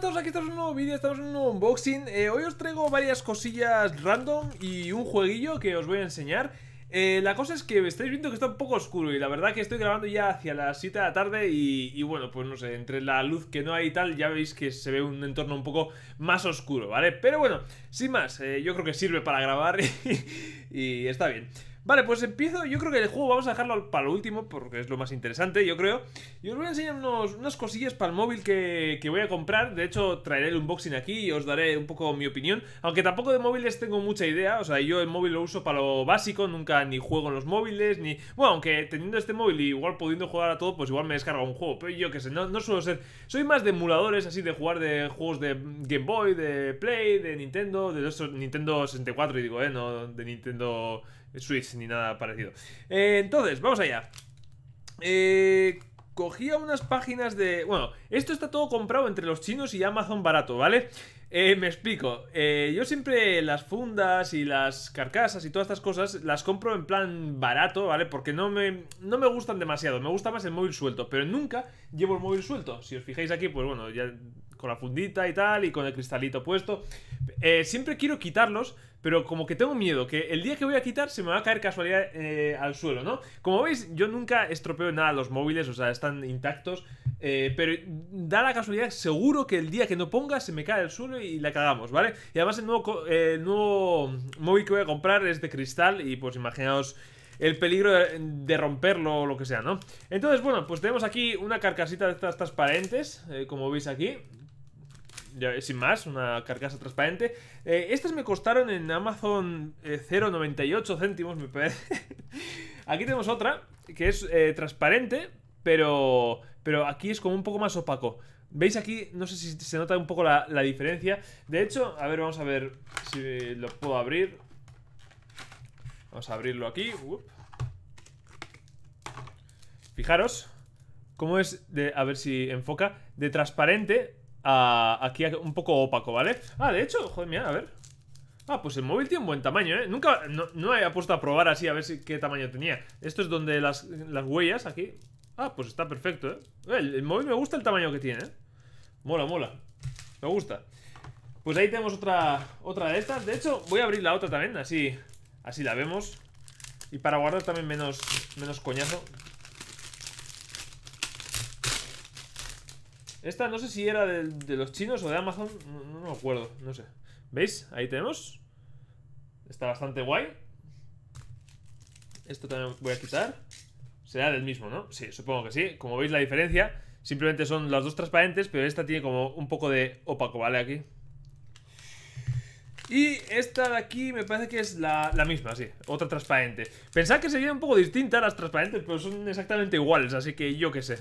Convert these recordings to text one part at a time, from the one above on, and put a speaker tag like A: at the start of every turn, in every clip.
A: todos, aquí estamos en un nuevo vídeo, estamos en un nuevo unboxing eh, Hoy os traigo varias cosillas random y un jueguillo que os voy a enseñar eh, La cosa es que estáis viendo que está un poco oscuro y la verdad que estoy grabando ya hacia las 7 de la tarde y, bueno, pues no sé, entre la luz que no hay y tal ya veis que se ve un entorno un poco más oscuro, ¿vale? Pero bueno, sin más, eh, yo creo que sirve para grabar y, y está bien Vale, pues empiezo. Yo creo que el juego vamos a dejarlo para lo último porque es lo más interesante, yo creo. Y os voy a enseñar unas cosillas para el móvil que, que, voy a comprar. De hecho, traeré el unboxing aquí y os daré un poco mi opinión. Aunque tampoco de móviles tengo mucha idea. O sea, yo el móvil lo uso para lo básico. Nunca ni juego en los móviles, ni... Bueno, aunque teniendo este móvil y igual pudiendo jugar a todo, pues igual me descargo un juego. Pero yo qué sé, no, no suelo ser... Soy más de emuladores, así de jugar de juegos de Game Boy, de Play, de Nintendo, de Nintendo 64, y digo, eh, no, de Nintendo... Switch ni nada parecido. Eh, entonces, vamos allá. Eh, cogía unas páginas de... Bueno, esto está todo comprado entre los chinos y Amazon barato, ¿vale? Eh, me explico. yo siempre las fundas y las carcasas y todas estas cosas las compro en plan barato, ¿vale? Porque no me, no me gustan demasiado. Me gusta más el móvil suelto, pero nunca llevo el móvil suelto. Si os fijáis aquí, pues bueno, ya con la fundita y tal y con el cristalito puesto. Eh, siempre quiero quitarlos, pero como que tengo miedo que el día que voy a quitar se me va a caer casualidad eh, al suelo, ¿no? Como veis, yo nunca estropeo nada los móviles, o sea, están intactos, eh, pero da la casualidad, seguro que el día que no ponga se me cae al suelo y la cagamos, ¿vale? Y además el nuevo, móvil que voy a comprar es de cristal y pues imaginaos el peligro de, romperlo o lo que sea, ¿no? Entonces, bueno, pues tenemos aquí una carcasita de estas transparentes, como veis aquí, eh, sin más, una carcasa transparente. Eh, estas me costaron en Amazon 0,98 eh, céntimos, me parece. aquí tenemos otra, que es transparente, pero, pero aquí es como un poco más opaco. ¿Veis aquí? No sé si se nota un poco la, diferencia. De hecho, a ver, vamos a ver si lo puedo abrir. Vamos a abrirlo aquí. Fijaros cómo es A ver si enfoca. De transparente aquí un poco opaco, ¿vale? Ah, de hecho, joder, mira, a ver Ah, pues el móvil tiene un buen tamaño, ¿eh? Nunca, no, he puesto a probar así a ver si, qué tamaño tenía Esto es donde las, huellas, aquí Ah, pues está perfecto, ¿eh? El, móvil me gusta el tamaño que tiene, ¿eh? Mola, mola Me gusta Pues ahí tenemos otra, otra de estas De hecho, voy a abrir la otra también, así Así la vemos Y para guardar también menos, menos coñazo Esta no sé si era de, los chinos o de Amazon. No, me acuerdo, no sé. ¿Veis? Ahí tenemos. Está bastante guay. Esto también voy a quitar. Será del mismo, ¿no? Sí, supongo que sí. Como veis la diferencia, simplemente son las dos transparentes, pero esta tiene como un poco de opaco, ¿vale? Aquí. Y esta de aquí me parece que es la, misma, sí, otra transparente Pensad que sería un poco distinta las transparentes, pero son exactamente iguales, así que yo qué sé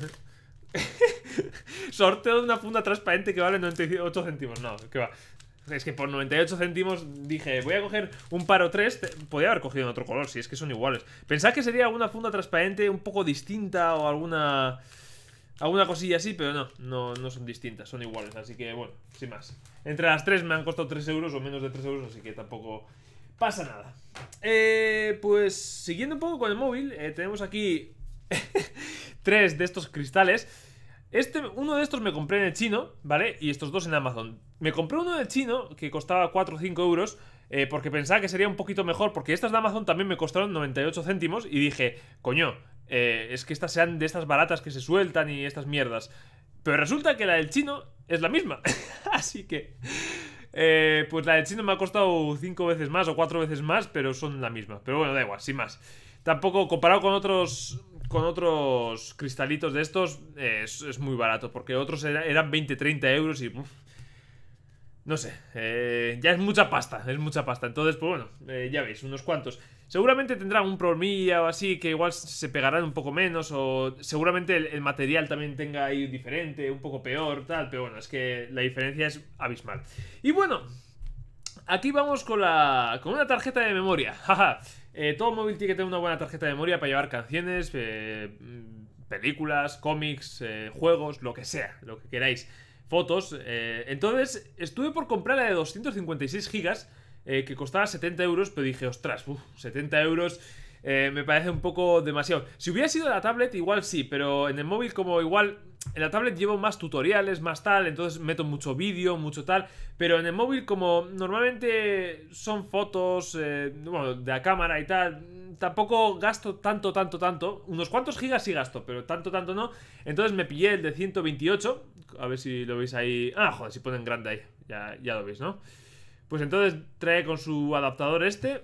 A: Sorteo de una funda transparente que vale 98 céntimos. No, que va. Es que por 98 céntimos dije, voy a coger un paro tres Podría haber cogido en otro color, si es que son iguales. Pensaba que sería alguna funda transparente un poco distinta o alguna. Alguna cosilla así, pero no, no, son distintas, son iguales, así que bueno, sin más. Entre las tres me han costado 3 euros o menos de 3 euros, así que tampoco pasa nada. Eh, pues siguiendo un poco con el móvil, eh, tenemos aquí tres de estos cristales. Este, uno de estos me compré en el chino, ¿vale? Y estos dos en Amazon. Me compré uno en el chino que costaba 4 o 5 euros. Eh, porque pensaba que sería un poquito mejor. Porque estas de Amazon también me costaron 98 céntimos. Y dije, coño, eh, es que estas sean de estas baratas que se sueltan y estas mierdas. Pero resulta que la del chino es la misma. Así que. Eh, pues la del chino me ha costado 5 veces más o 4 veces más, pero son la misma. Pero bueno, da igual, sin más. Tampoco, comparado con otros con otros cristalitos de estos es, muy barato, porque otros eran 20-30 euros y... no sé, eh, ya es mucha pasta, es mucha pasta. Entonces, pues bueno, eh, ya veis, unos cuantos. Seguramente tendrán un problemilla o así, que igual se pegarán un poco menos, o seguramente el, material también tenga ahí diferente, un poco peor, tal, pero bueno, es que la diferencia es abismal. Y bueno, aquí vamos con la con una tarjeta de memoria. Eh, todo móvil tiene que tener una buena tarjeta de memoria para llevar canciones, eh, mm, películas, cómics, eh, juegos, lo que sea, lo que queráis. Fotos. entonces, estuve por comprar la de 256 gigas, que costaba 70 euros, pero dije, ostras, 70 euros eh, me parece un poco demasiado. Si hubiera sido la tablet, igual sí, pero en el móvil como igual... En la tablet llevo más tutoriales, más tal, entonces meto mucho vídeo, mucho tal, pero en el móvil como normalmente son fotos, eh, bueno, de la cámara y tal, tampoco gasto tanto, tanto, tanto, unos cuantos gigas sí gasto, pero tanto, tanto no, entonces me pillé el de 128, a ver si lo veis ahí, ah, joder, si ponen grande ahí, ya, ya lo veis, ¿no? Pues entonces trae con su adaptador este,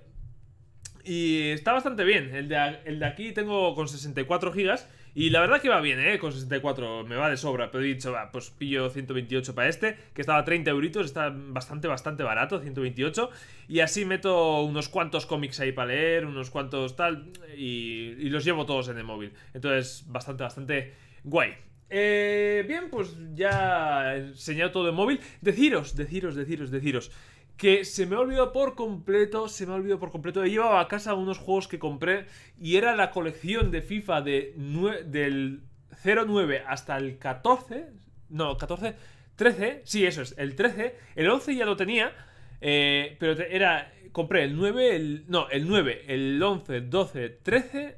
A: y está bastante bien. El de, el de aquí tengo con 64 gigas. Y la verdad que va bien, ¿eh? Con 64 me va de sobra. Pero he dicho, va, pues pillo 128 para este, que estaba a 30 euritos, está bastante, bastante barato, 128. Y así meto unos cuantos cómics ahí para leer, unos cuantos tal, y, los llevo todos en el móvil. Entonces, bastante, bastante guay. Eh, bien, pues ya he enseñado todo en móvil. Deciros, deciros, deciros, deciros que se me ha olvidado por completo, se me ha olvidado por completo. He llevado a casa unos juegos que compré y era la colección de FIFA de del 09 hasta el 14, no, 14, 13, sí, eso es, el 13, el 11 ya lo tenía, eh, pero era, compré el 9, el, no, el 9, el 11, 12, 13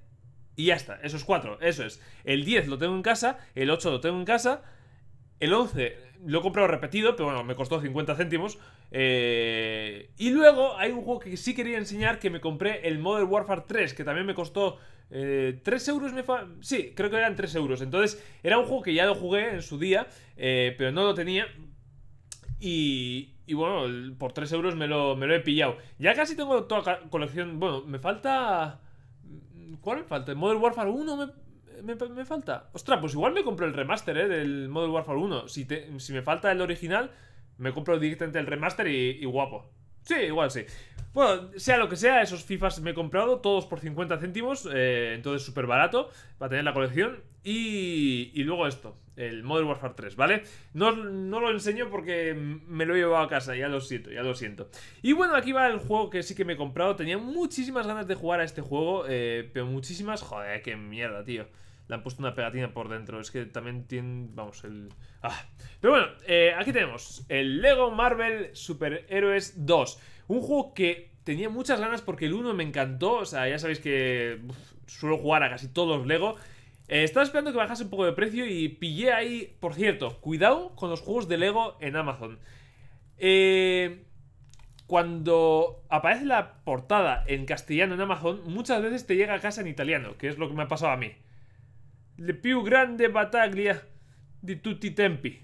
A: y ya está, esos cuatro, eso es. El 10 lo tengo en casa, el 8 lo tengo en casa, el 11 lo he comprado repetido, pero bueno, me costó 50 céntimos. Eh, y luego hay un juego que sí quería enseñar que me compré el Modern Warfare 3, que también me costó eh, 3 euros Sí, creo que eran 3 euros. Entonces, era un juego que ya lo jugué en su día, eh, pero no lo tenía. Y, bueno, por 3 euros me lo, me lo, he pillado. Ya casi tengo toda la colección. Bueno, me falta. ¿Cuál me falta? ¿El Modern Warfare 1 me, falta? Ostras, pues igual me compré el remaster eh, del Modern Warfare 1. Si, si me falta el original, me compro directamente el remaster y, guapo. Sí, igual sí. Bueno, sea lo que sea, esos FIFAs me he comprado, todos por 50 céntimos, eh, entonces súper barato para tener la colección. Y, luego esto, el Modern Warfare 3, ¿vale? No, lo enseño porque me lo he llevado a casa, ya lo siento, ya lo siento. Y bueno, aquí va el juego que sí que me he comprado, tenía muchísimas ganas de jugar a este juego, eh, pero muchísimas... Joder, qué mierda, tío le han puesto una pegatina por dentro. Es que también tiene... Vamos, el... Ah. Pero bueno, eh, aquí tenemos el Lego Marvel Superhéroes 2. Un juego que tenía muchas ganas porque el 1 me encantó. O sea, ya sabéis que suelo jugar a casi todos Lego. Eh, estaba esperando que bajase un poco de precio y pillé ahí... Por cierto, cuidado con los juegos de Lego en Amazon. Eh, cuando aparece la portada en castellano en Amazon, muchas veces te llega a casa en italiano, que es lo que me ha pasado a mí. Le più grande bataglia di tutti tempi.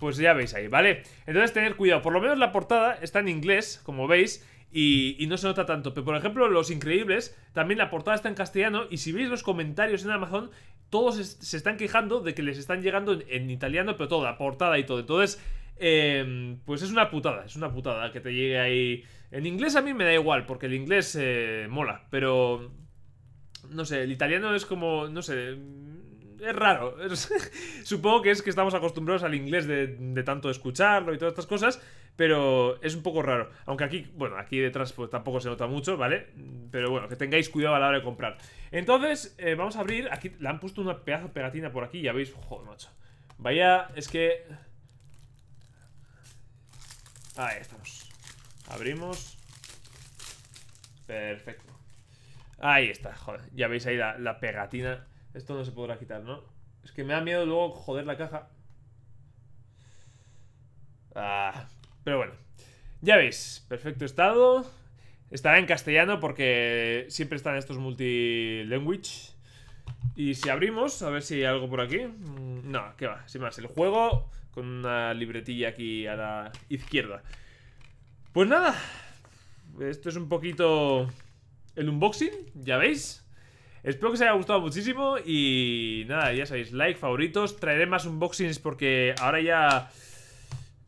A: Pues ya veis ahí, ¿vale? Entonces tener cuidado. Por lo menos la portada está en inglés, como veis. Y, no se nota tanto. Pero por ejemplo, Los Increíbles, también la portada está en castellano y si veis los comentarios en Amazon, todos se están quejando de que les están llegando en, italiano, pero toda la portada y todo. Entonces, em, pues es una putada, es una putada que te llegue ahí. En inglés a mí me da igual, porque el inglés eh, mola, pero... No sé, el italiano es como, no sé, es raro. Supongo que es que estamos acostumbrados al inglés de, tanto escucharlo y todas estas cosas, pero es un poco raro. Aunque aquí, bueno, aquí detrás pues, tampoco se nota mucho, ¿vale? Pero bueno, que tengáis cuidado a la hora de comprar. Entonces, eh, vamos a abrir. Aquí le han puesto una pedazo de pegatina por aquí, ya veis. Joder, macho. Vaya, es que... Ahí estamos. Abrimos. Perfecto. Ahí está, joder. Ya veis ahí la, la pegatina esto no se podrá quitar, ¿no? Es que me da miedo luego joder la caja. Ah, pero bueno. Ya veis, perfecto estado. Estará en castellano porque siempre están estos multi-language Y si abrimos, a ver si hay algo por aquí. Mm, no, que va, sin más. El juego con una libretilla aquí a la izquierda. Pues nada, esto es un poquito el unboxing, ya veis. Espero que os haya gustado muchísimo y nada, ya sabéis, like, favoritos. Traeré más unboxings porque ahora ya...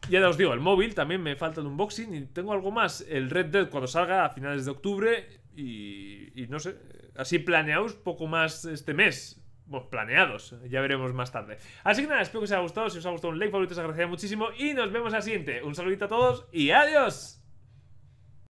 A: Ya os digo, el móvil también me falta un unboxing y tengo algo más. El Red Dead cuando salga a finales de octubre y, no sé, así planeaos poco más este mes. pues planeados, ya veremos más tarde. Así que nada, espero que os haya gustado. Si os ha gustado un like, favoritos os agradecería muchísimo y nos vemos al siguiente. Un saludito a todos y adiós.